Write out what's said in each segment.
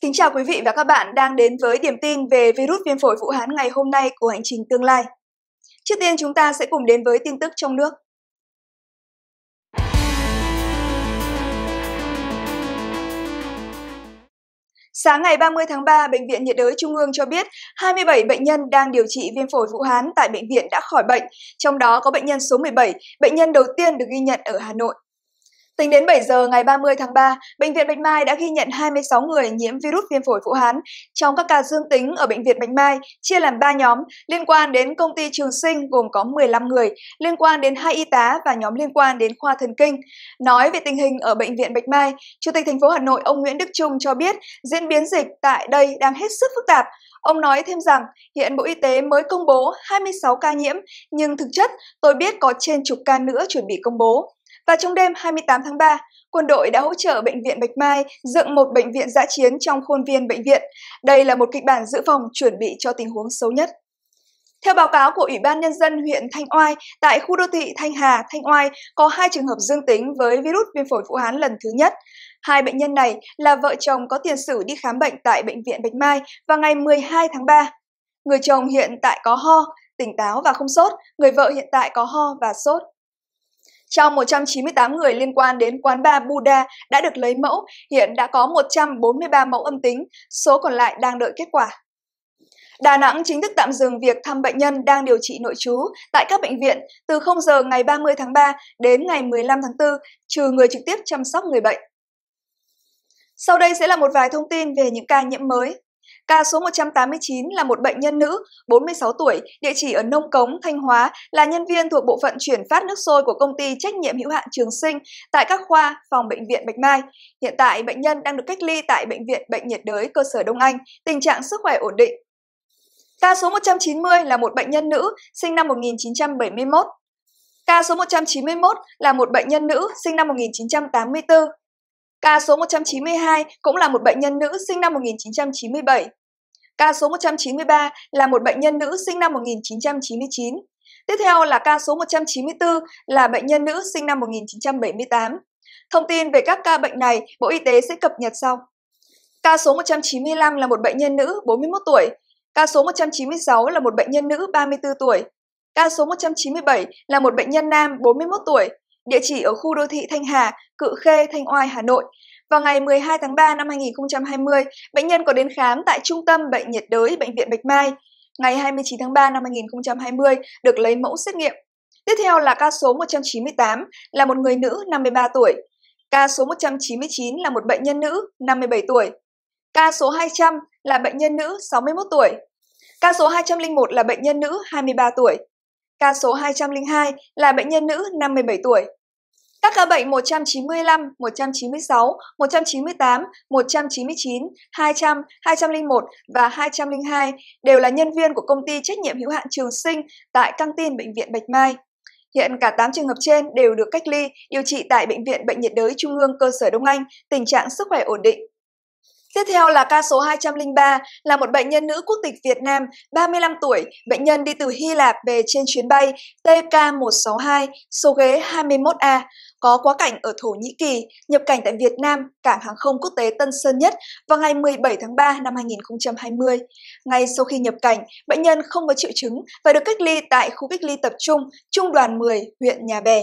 Kính chào quý vị và các bạn đang đến với điểm tin về virus viêm phổi Vũ Hán ngày hôm nay của Hành trình tương lai. Trước tiên chúng ta sẽ cùng đến với tin tức trong nước. Sáng ngày 30 tháng 3, Bệnh viện nhiệt đới Trung ương cho biết 27 bệnh nhân đang điều trị viêm phổi Vũ Hán tại bệnh viện đã khỏi bệnh, trong đó có bệnh nhân số 17, bệnh nhân đầu tiên được ghi nhận ở Hà Nội. Tính đến 7 giờ ngày 30 tháng 3, Bệnh viện Bạch Mai đã ghi nhận 26 người nhiễm virus viêm phổi Vũ Hán. Trong các ca dương tính ở Bệnh viện Bạch Mai, chia làm 3 nhóm, liên quan đến công ty Trường Sinh gồm có 15 người, liên quan đến hai y tá và nhóm liên quan đến khoa thần kinh. Nói về tình hình ở Bệnh viện Bạch Mai, Chủ tịch thành phố Hà Nội ông Nguyễn Đức Trung cho biết diễn biến dịch tại đây đang hết sức phức tạp. Ông nói thêm rằng hiện Bộ Y tế mới công bố 26 ca nhiễm, nhưng thực chất tôi biết có trên chục ca nữa chuẩn bị công bố. Và trong đêm 28 tháng 3, quân đội đã hỗ trợ Bệnh viện Bạch Mai dựng một bệnh viện giã chiến trong khuôn viên bệnh viện. Đây là một kịch bản dự phòng chuẩn bị cho tình huống xấu nhất. Theo báo cáo của Ủy ban Nhân dân huyện Thanh Oai, tại khu đô thị Thanh Hà, Thanh Oai có hai trường hợp dương tính với virus viêm phổi Vũ Hán lần thứ nhất. Hai bệnh nhân này là vợ chồng có tiền sử đi khám bệnh tại Bệnh viện Bạch Mai vào ngày 12 tháng 3. Người chồng hiện tại có ho, tỉnh táo và không sốt, người vợ hiện tại có ho và sốt. Cho 198 người liên quan đến quán bar Buddha đã được lấy mẫu, hiện đã có 143 mẫu âm tính, số còn lại đang đợi kết quả. Đà Nẵng chính thức tạm dừng việc thăm bệnh nhân đang điều trị nội trú tại các bệnh viện từ 0 giờ ngày 30 tháng 3 đến ngày 15 tháng 4, trừ người trực tiếp chăm sóc người bệnh. Sau đây sẽ là một vài thông tin về những ca nhiễm mới. Ca số 189 là một bệnh nhân nữ, 46 tuổi, địa chỉ ở Nông Cống, Thanh Hóa, là nhân viên thuộc bộ phận chuyển phát nước sôi của công ty trách nhiệm hữu hạn Trường Sinh tại các khoa phòng bệnh viện Bạch Mai. Hiện tại, bệnh nhân đang được cách ly tại bệnh viện Bệnh nhiệt đới cơ sở Đông Anh, tình trạng sức khỏe ổn định. Ca số 190 là một bệnh nhân nữ, sinh năm 1971. Ca số 191 là một bệnh nhân nữ, sinh năm 1984. Ca số 192 cũng là một bệnh nhân nữ sinh năm 1997. Ca số 193 là một bệnh nhân nữ sinh năm 1999. Tiếp theo là ca số 194 là bệnh nhân nữ sinh năm 1978. Thông tin về các ca bệnh này, Bộ Y tế sẽ cập nhật sau. Ca số 195 là một bệnh nhân nữ 41 tuổi. Ca số 196 là một bệnh nhân nữ 34 tuổi. Ca số 197 là một bệnh nhân nam 41 tuổi, địa chỉ ở khu đô thị Thanh Hà, Cự Khê, Thanh Oai, Hà Nội. Vào ngày 12 tháng 3 năm 2020, bệnh nhân có đến khám tại Trung tâm Bệnh nhiệt đới Bệnh viện Bạch Mai. Ngày 29 tháng 3 năm 2020 được lấy mẫu xét nghiệm. Tiếp theo là ca số 198 là một người nữ 53 tuổi. Ca số 199 là một bệnh nhân nữ 57 tuổi. Ca số 200 là bệnh nhân nữ 61 tuổi. Ca số 201 là bệnh nhân nữ 23 tuổi. Ca số 202 là bệnh nhân nữ 57 tuổi. Các ca bệnh 195, 196, 198, 199, 200, 201 và 202 đều là nhân viên của công ty trách nhiệm hữu hạn Trường Sinh tại căng tin Bệnh viện Bạch Mai. Hiện cả 8 trường hợp trên đều được cách ly, điều trị tại Bệnh viện Bệnh nhiệt đới Trung ương cơ sở Đông Anh, tình trạng sức khỏe ổn định. Tiếp theo là ca số 203 là một bệnh nhân nữ quốc tịch Việt Nam, 35 tuổi, bệnh nhân đi từ Hy Lạp về trên chuyến bay TK162, số ghế 21A, có quá cảnh ở Thổ Nhĩ Kỳ, nhập cảnh tại Việt Nam, cảng hàng không quốc tế Tân Sơn Nhất vào ngày 17 tháng 3 năm 2020. Ngay sau khi nhập cảnh, bệnh nhân không có triệu chứng và được cách ly tại khu cách ly tập trung Trung đoàn 10, huyện Nhà Bè.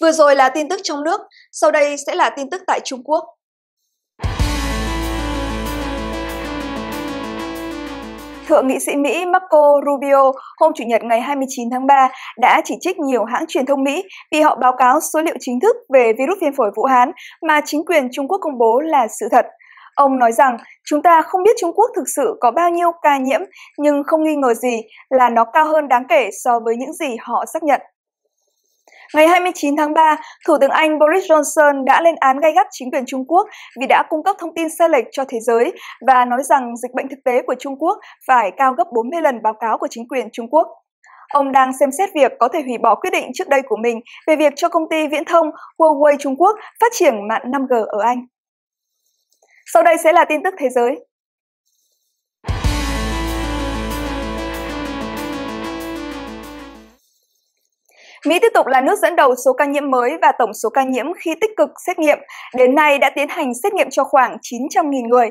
Vừa rồi là tin tức trong nước, sau đây sẽ là tin tức tại Trung Quốc. Thượng nghị sĩ Mỹ Marco Rubio hôm Chủ nhật ngày 29 tháng 3 đã chỉ trích nhiều hãng truyền thông Mỹ vì họ báo cáo số liệu chính thức về virus viêm phổi Vũ Hán mà chính quyền Trung Quốc công bố là sự thật. Ông nói rằng chúng ta không biết Trung Quốc thực sự có bao nhiêu ca nhiễm nhưng không nghi ngờ gì là nó cao hơn đáng kể so với những gì họ xác nhận. Ngày 29 tháng 3, Thủ tướng Anh Boris Johnson đã lên án gay gắt chính quyền Trung Quốc vì đã cung cấp thông tin sai lệch cho thế giới và nói rằng dịch bệnh thực tế của Trung Quốc phải cao gấp 40 lần báo cáo của chính quyền Trung Quốc. Ông đang xem xét việc có thể hủy bỏ quyết định trước đây của mình về việc cho công ty viễn thông Huawei Trung Quốc phát triển mạng 5G ở Anh. Sau đây sẽ là tin tức thế giới. Mỹ tiếp tục là nước dẫn đầu số ca nhiễm mới và tổng số ca nhiễm khi tích cực xét nghiệm. Đến nay đã tiến hành xét nghiệm cho khoảng 900.000 người.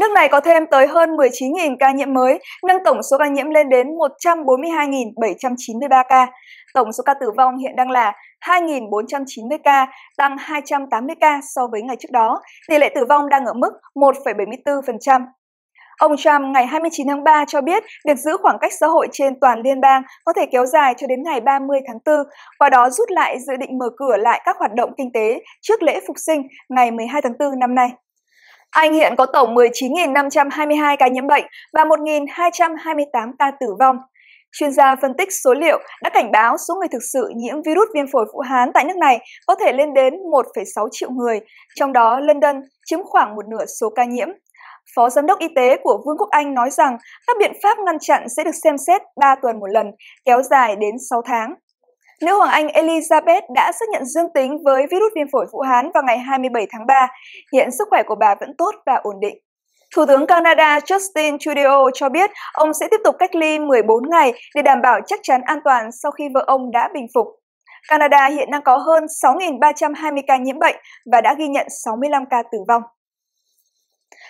Nước này có thêm tới hơn 19.000 ca nhiễm mới, nâng tổng số ca nhiễm lên đến 142.793 ca. Tổng số ca tử vong hiện đang là 2.490 ca, tăng 280 ca so với ngày trước đó. Tỷ lệ tử vong đang ở mức 1,74%. Ông Trump ngày 29 tháng 3 cho biết việc giữ khoảng cách xã hội trên toàn liên bang có thể kéo dài cho đến ngày 30 tháng 4, qua đó rút lại dự định mở cửa lại các hoạt động kinh tế trước lễ phục sinh ngày 12 tháng 4 năm nay. Anh hiện có tổng 19.522 ca nhiễm bệnh và 1.228 ca tử vong. Chuyên gia phân tích số liệu đã cảnh báo số người thực sự nhiễm virus viêm phổi Vũ Hán tại nước này có thể lên đến 1,6 triệu người, trong đó London chiếm khoảng một nửa số ca nhiễm. Phó Giám đốc Y tế của Vương quốc Anh nói rằng các biện pháp ngăn chặn sẽ được xem xét 3 tuần một lần, kéo dài đến 6 tháng. Nữ hoàng Anh Elizabeth đã xác nhận dương tính với virus viêm phổi Vũ Hán vào ngày 27 tháng 3. Hiện sức khỏe của bà vẫn tốt và ổn định. Thủ tướng Canada Justin Trudeau cho biết ông sẽ tiếp tục cách ly 14 ngày để đảm bảo chắc chắn an toàn sau khi vợ ông đã bình phục. Canada hiện đang có hơn 6.320 ca nhiễm bệnh và đã ghi nhận 65 ca tử vong.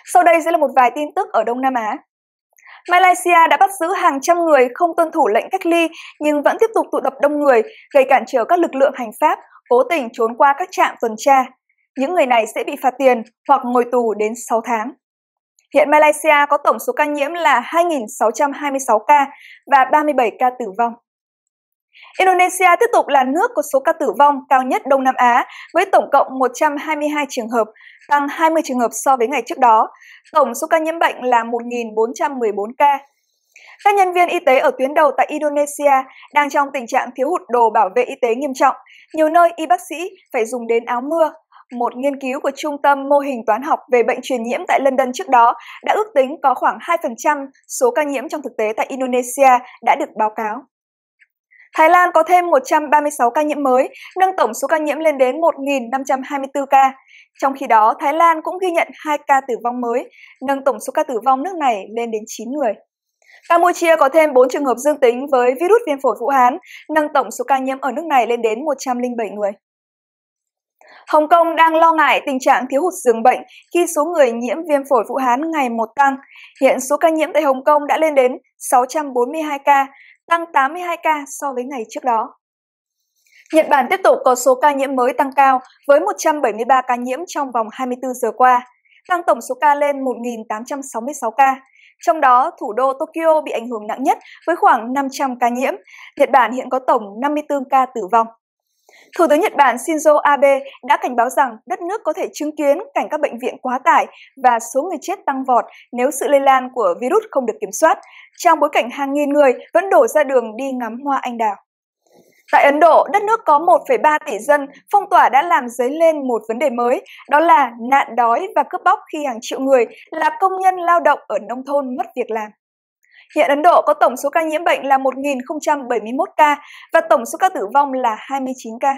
Sau đây sẽ là một vài tin tức ở Đông Nam Á. Malaysia đã bắt giữ hàng trăm người không tuân thủ lệnh cách ly nhưng vẫn tiếp tục tụ tập đông người, gây cản trở các lực lượng hành pháp, cố tình trốn qua các trạm tuần tra. Những người này sẽ bị phạt tiền hoặc ngồi tù đến 6 tháng. Hiện Malaysia có tổng số ca nhiễm là 2.626 ca và 37 ca tử vong. Indonesia tiếp tục là nước có số ca tử vong cao nhất Đông Nam Á với tổng cộng 122 trường hợp, tăng 20 trường hợp so với ngày trước đó. Tổng số ca nhiễm bệnh là 1.414 ca. Các nhân viên y tế ở tuyến đầu tại Indonesia đang trong tình trạng thiếu hụt đồ bảo vệ y tế nghiêm trọng. Nhiều nơi y bác sĩ phải dùng đến áo mưa. Một nghiên cứu của Trung tâm Mô hình Toán học về bệnh truyền nhiễm tại London trước đó đã ước tính có khoảng 2% số ca nhiễm trong thực tế tại Indonesia đã được báo cáo. Thái Lan có thêm 136 ca nhiễm mới, nâng tổng số ca nhiễm lên đến 1.524 ca. Trong khi đó, Thái Lan cũng ghi nhận 2 ca tử vong mới, nâng tổng số ca tử vong nước này lên đến 9 người. Campuchia có thêm 4 trường hợp dương tính với virus viêm phổi Vũ Hán, nâng tổng số ca nhiễm ở nước này lên đến 107 người. Hồng Kông đang lo ngại tình trạng thiếu hụt giường bệnh khi số người nhiễm viêm phổi Vũ Hán ngày một tăng. Hiện số ca nhiễm tại Hồng Kông đã lên đến 642 ca, tăng 82 ca so với ngày trước đó. Nhật Bản tiếp tục có số ca nhiễm mới tăng cao với 173 ca nhiễm trong vòng 24 giờ qua, tăng tổng số ca lên 1.866 ca. Trong đó, thủ đô Tokyo bị ảnh hưởng nặng nhất với khoảng 500 ca nhiễm. Nhật Bản hiện có tổng 54 ca tử vong. Thủ tướng Nhật Bản Shinzo Abe đã cảnh báo rằng đất nước có thể chứng kiến cảnh các bệnh viện quá tải và số người chết tăng vọt nếu sự lây lan của virus không được kiểm soát, trong bối cảnh hàng nghìn người vẫn đổ ra đường đi ngắm hoa anh đào. Tại Ấn Độ, đất nước có 1,3 tỷ dân, phong tỏa đã làm dấy lên một vấn đề mới, đó là nạn đói và cướp bóc khi hàng triệu người là công nhân lao động ở nông thôn mất việc làm. Hiện Ấn Độ có tổng số ca nhiễm bệnh là 1.071 ca và tổng số ca tử vong là 29 ca.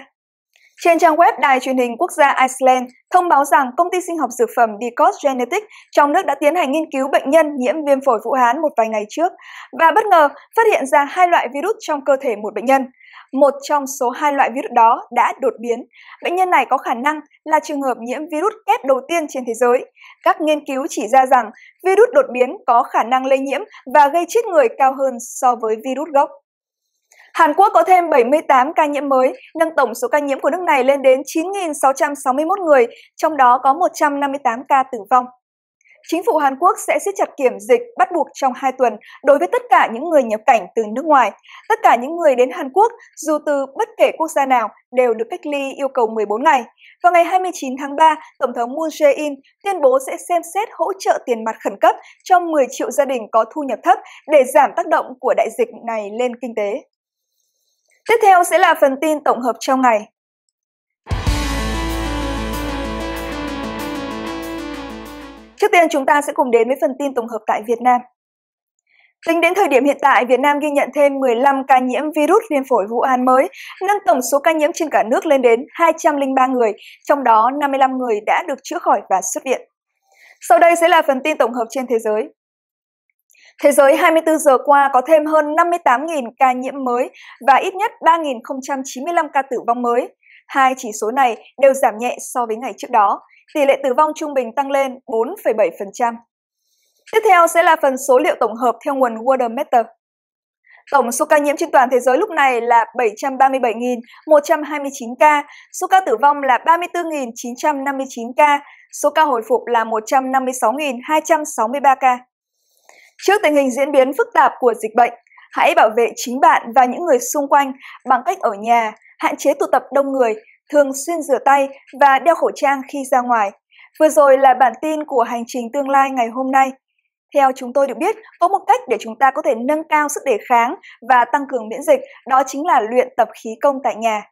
Trên trang web Đài truyền hình quốc gia Iceland thông báo rằng công ty sinh học dược phẩm Decos Genetics trong nước đã tiến hành nghiên cứu bệnh nhân nhiễm viêm phổi Vũ Hán một vài ngày trước và bất ngờ phát hiện ra hai loại virus trong cơ thể một bệnh nhân. Một trong số hai loại virus đó đã đột biến. Bệnh nhân này có khả năng là trường hợp nhiễm virus kép đầu tiên trên thế giới. Các nghiên cứu chỉ ra rằng virus đột biến có khả năng lây nhiễm và gây chết người cao hơn so với virus gốc. Hàn Quốc có thêm 78 ca nhiễm mới, nâng tổng số ca nhiễm của nước này lên đến 9.661 người, trong đó có 158 ca tử vong. Chính phủ Hàn Quốc sẽ siết chặt kiểm dịch bắt buộc trong 2 tuần đối với tất cả những người nhập cảnh từ nước ngoài. Tất cả những người đến Hàn Quốc, dù từ bất kể quốc gia nào, đều được cách ly yêu cầu 14 ngày. Vào ngày 29 tháng 3, Tổng thống Moon Jae-in tuyên bố sẽ xem xét hỗ trợ tiền mặt khẩn cấp cho 10 triệu gia đình có thu nhập thấp để giảm tác động của đại dịch này lên kinh tế. Tiếp theo sẽ là phần tin tổng hợp trong ngày. Trước tiên chúng ta sẽ cùng đến với phần tin tổng hợp tại Việt Nam. Tính đến thời điểm hiện tại, Việt Nam ghi nhận thêm 15 ca nhiễm virus viêm phổi Vũ An mới, nâng tổng số ca nhiễm trên cả nước lên đến 203 người, trong đó 55 người đã được chữa khỏi và xuất viện. Sau đây sẽ là phần tin tổng hợp trên thế giới. Thế giới 24 giờ qua có thêm hơn 58.000 ca nhiễm mới và ít nhất 3.095 ca tử vong mới. Hai chỉ số này đều giảm nhẹ so với ngày trước đó. Tỷ lệ tử vong trung bình tăng lên 4,7%. Tiếp theo sẽ là phần số liệu tổng hợp theo nguồn Worldometer. Tổng số ca nhiễm trên toàn thế giới lúc này là 737.129 ca, số ca tử vong là 34.959 ca, số ca hồi phục là 156.263 ca. Trước tình hình diễn biến phức tạp của dịch bệnh, hãy bảo vệ chính bạn và những người xung quanh bằng cách ở nhà, hạn chế tụ tập đông người, thường xuyên rửa tay và đeo khẩu trang khi ra ngoài. Vừa rồi là bản tin của Hành trình tương lai ngày hôm nay. Theo chúng tôi được biết, có một cách để chúng ta có thể nâng cao sức đề kháng và tăng cường miễn dịch, đó chính là luyện tập khí công tại nhà.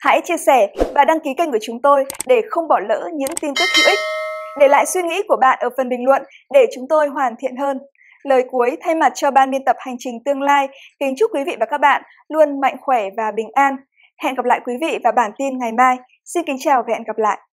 Hãy chia sẻ và đăng ký kênh của chúng tôi để không bỏ lỡ những tin tức hữu ích. Để lại suy nghĩ của bạn ở phần bình luận để chúng tôi hoàn thiện hơn. Lời cuối thay mặt cho ban biên tập Hành trình tương lai, kính chúc quý vị và các bạn luôn mạnh khỏe và bình an. Hẹn gặp lại quý vị và bản tin ngày mai. Xin kính chào và hẹn gặp lại.